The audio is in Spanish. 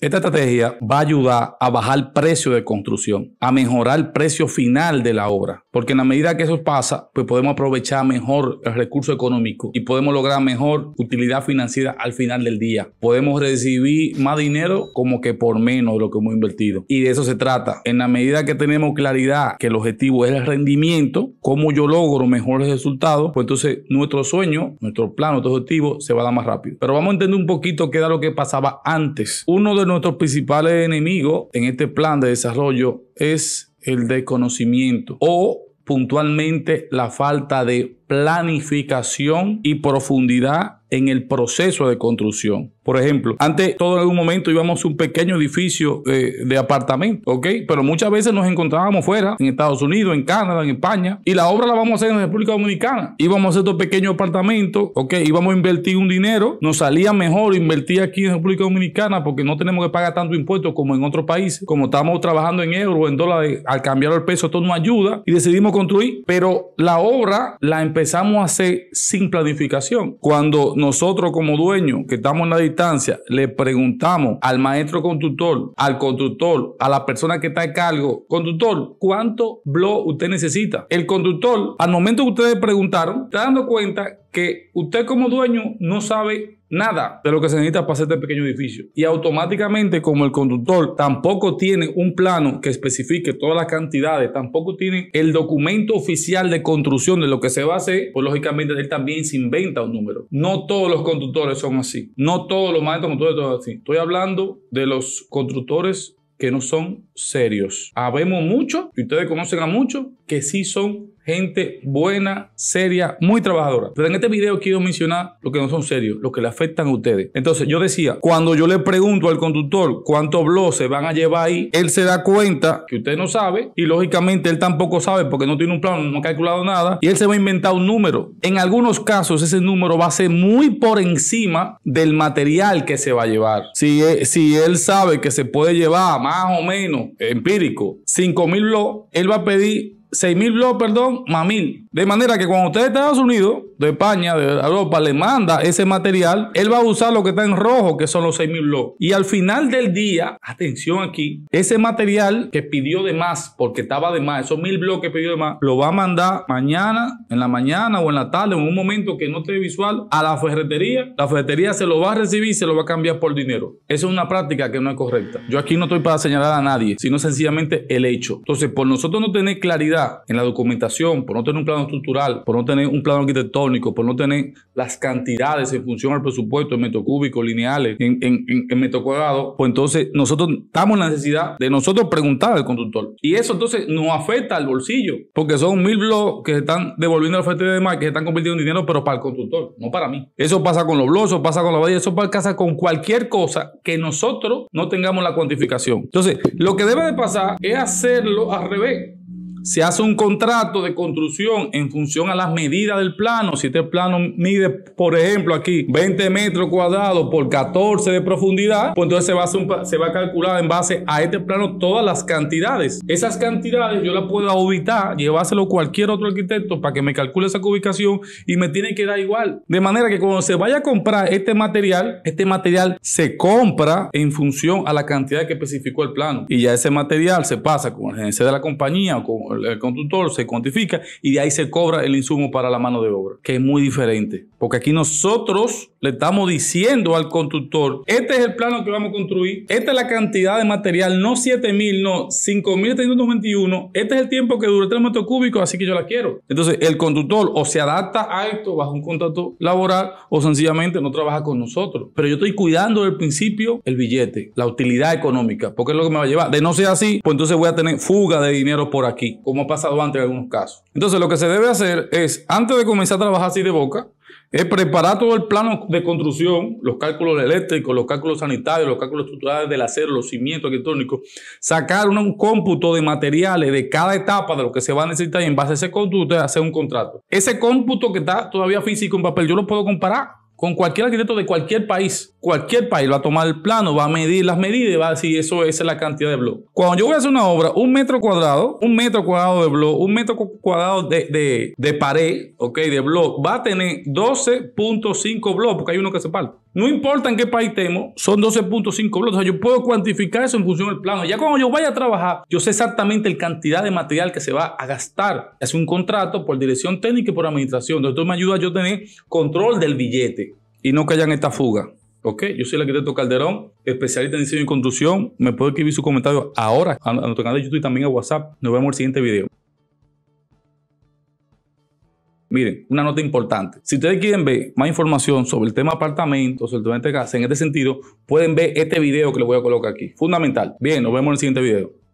Esta estrategia va a ayudar a bajar el precio de construcción, a mejorar el precio final de la obra, porque en la medida que eso pasa, pues podemos aprovechar mejor el recurso económico y podemos lograr mejor utilidad financiera al final del día. Podemos recibir más dinero como que por menos de lo que hemos invertido. Y de eso se trata. En la medida que tenemos claridad que el objetivo es el rendimiento, cómo yo logro mejores resultados, pues entonces nuestro sueño, nuestro plan, nuestro objetivo se va a dar más rápido. Pero vamos a entender un poquito qué era lo que pasaba antes. Uno de nuestros principales enemigos en este plan de desarrollo es el desconocimiento o puntualmente la falta de planificación y profundidad en el proceso de construcción. Por ejemplo, antes todo en algún momento íbamos a un pequeño edificio eh, de apartamento, ¿ok? Pero muchas veces nos encontrábamos fuera, en Estados Unidos, en Canadá, en España, y la obra la vamos a hacer en la República Dominicana. Íbamos a hacer estos pequeños apartamentos, ¿ok? Íbamos a invertir un dinero, nos salía mejor invertir aquí en la República Dominicana porque no tenemos que pagar tanto impuesto como en otros países, como estamos trabajando en euros, en dólares, al cambiar el peso, todo nos ayuda y decidimos construir, pero la obra la empezamos a hacer sin planificación. Cuando nosotros como dueños que estamos en la le preguntamos al maestro conductor, al conductor, a la persona que está a cargo, conductor, ¿cuánto blog usted necesita? El conductor, al momento que ustedes preguntaron, está dando cuenta que usted como dueño no sabe nada de lo que se necesita para hacer este pequeño edificio. Y automáticamente como el conductor tampoco tiene un plano que especifique todas las cantidades, tampoco tiene el documento oficial de construcción de lo que se va a hacer, pues lógicamente él también se inventa un número. No todos los conductores son así, no todos los maestros conductores son así. Estoy hablando de los constructores que no son serios. Habemos muchos, y ustedes conocen a muchos, que sí son gente buena, seria, muy trabajadora. Pero en este video quiero mencionar lo que no son serios, lo que le afectan a ustedes. Entonces yo decía, cuando yo le pregunto al conductor cuántos blogs se van a llevar ahí, él se da cuenta que usted no sabe y lógicamente él tampoco sabe porque no tiene un plan, no ha calculado nada y él se va a inventar un número. En algunos casos ese número va a ser muy por encima del material que se va a llevar. Si, e, él sabe que se puede llevar más o menos empírico 5.000 mil blogs, él va a pedir 6.000 blogs, perdón, más 1.000. De manera que cuando usted de Estados Unidos, de España, de Europa, le manda ese material, él va a usar lo que está en rojo, que son los 6000 bloques. Y al final del día, atención aquí, ese material que pidió de más, porque estaba de más, esos 1000 bloques que pidió de más, lo va a mandar mañana, en la mañana o en la tarde, en un momento que no esté visual, a la ferretería. La ferretería se lo va a recibir y se lo va a cambiar por dinero. Esa es una práctica que no es correcta. Yo aquí no estoy para señalar a nadie, sino sencillamente el hecho. Entonces, por nosotros no tener claridad en la documentación, por no tener un plan por no tener un plano arquitectónico, por no tener las cantidades en función al presupuesto en metro cúbico, lineales, en, metro cuadrado, pues entonces nosotros estamos en la necesidad de nosotros preguntar al conductor. Y eso entonces nos afecta al bolsillo, porque son mil blogs que se están devolviendo la oferta de demás, que se están convirtiendo en dinero, pero para el constructor, no para mí. Eso pasa con los blogs, eso pasa con la valla, eso pasa con cualquier cosa que nosotros no tengamos la cuantificación. Entonces, lo que debe de pasar es hacerlo al revés se hace un contrato de construcción en función a las medidas del plano. Si este plano mide, por ejemplo, aquí 20 metros cuadrados por 14 de profundidad, pues entonces se va, a calcular en base a este plano todas las cantidades. Esas cantidades yo las puedo auditar, llevárselo a cualquier otro arquitecto para que me calcule esa ubicación y me tiene que dar igual. De manera que cuando se vaya a comprar este material, este material se compra en función a la cantidad que especificó el plano. Y ya ese material se pasa con la agencia de la compañía o con el constructor, se cuantifica y de ahí se cobra el insumo para la mano de obra, que es muy diferente. Porque aquí nosotros le estamos diciendo al constructor, este es el plano que vamos a construir, esta es la cantidad de material, no 7.000, no 5.321, este es el tiempo que dura 3 este metros cúbicos, así que yo la quiero. Entonces el conductor o se adapta a esto bajo un contrato laboral o sencillamente no trabaja con nosotros. Pero yo estoy cuidando del principio el billete, la utilidad económica, porque es lo que me va a llevar. De no ser así, pues entonces voy a tener fuga de dinero por aquí como ha pasado antes en algunos casos. Entonces, lo que se debe hacer es, antes de comenzar a trabajar así de boca, es preparar todo el plano de construcción, los cálculos eléctricos, los cálculos sanitarios, los cálculos estructurales del acero, los cimientos electrónicos, sacar un cómputo de materiales de cada etapa de lo que se va a necesitar y en base a ese cómputo hacer un contrato. Ese cómputo que está todavía físico en papel, yo lo puedo comparar con cualquier arquitecto de cualquier país. Cualquier país va a tomar el plano, va a medir las medidas y va a decir eso, esa es la cantidad de bloques. Cuando yo voy a hacer una obra, un metro cuadrado, un metro cuadrado de blog, un metro cuadrado de, pared, ok, de blog, va a tener 12.5 bloques porque hay uno que se parte. No importa en qué país estemos, son 12.5 bloques. yo puedo cuantificar eso en función del plano. Ya cuando yo vaya a trabajar, yo sé exactamente la cantidad de material que se va a gastar. Es un contrato por dirección técnica y por administración. Entonces, esto me ayuda a yo tener control del billete y no que en esta fuga. ¿Ok? Yo soy el arquitecto Calderón, especialista en diseño y construcción. Me puede escribir su comentario ahora a nuestro canal de YouTube y también a WhatsApp. Nos vemos en el siguiente video. Miren, una nota importante. Si ustedes quieren ver más información sobre el tema apartamentos, sobre el tema de este casa, en este sentido, pueden ver este video que les voy a colocar aquí. Fundamental. Bien, nos vemos en el siguiente video.